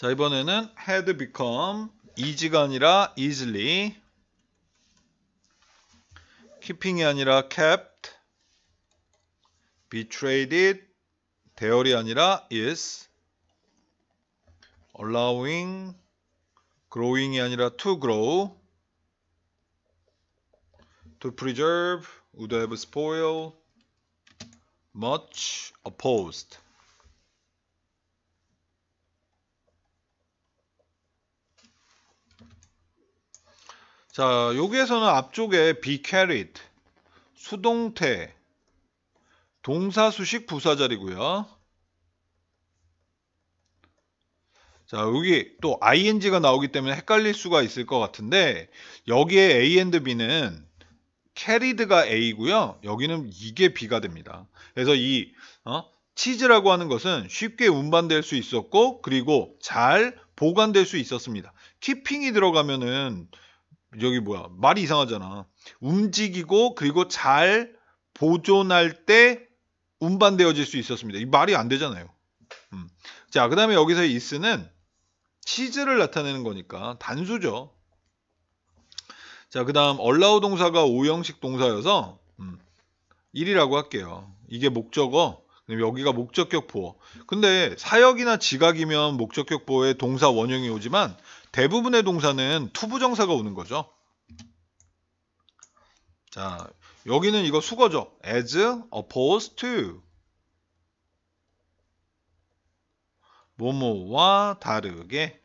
자 이번에는 had become 이지가 아니라 easily keeping이 아니라 kept betrayed it 대열이 아니라 is allowing growing이 아니라 to grow to preserve would have spoiled much opposed 자, 여기에서는 앞쪽에 be carried, 수동태, 동사 수식 부사자리고요 자, 여기 또 ing가 나오기 때문에 헷갈릴 수가 있을 것 같은데 여기에 a and b는 캐리드가 A고요. 여기는 이게 B가 됩니다. 그래서 이 어? 치즈라고 하는 것은 쉽게 운반될 수 있었고 그리고 잘 보관될 수 있었습니다. 키핑이 들어가면은 여기 뭐야 말이 이상하잖아. 움직이고 그리고 잘 보존할 때 운반되어질 수 있었습니다. 이 말이 안 되잖아요. 음. 자, 그 다음에 여기서 이스는 치즈를 나타내는 거니까 단수죠. 자, 그 다음 얼라우 동사가 5형식 동사여서 음, 1이라고 할게요. 이게 목적어, 여기가 목적격 보어. 근데 사역이나 지각이면 목적격 보어에 동사 원형이 오지만 대부분의 동사는 투부정사가 오는 거죠. 자, 여기는 이거 수거죠. as opposed to 모모와 다르게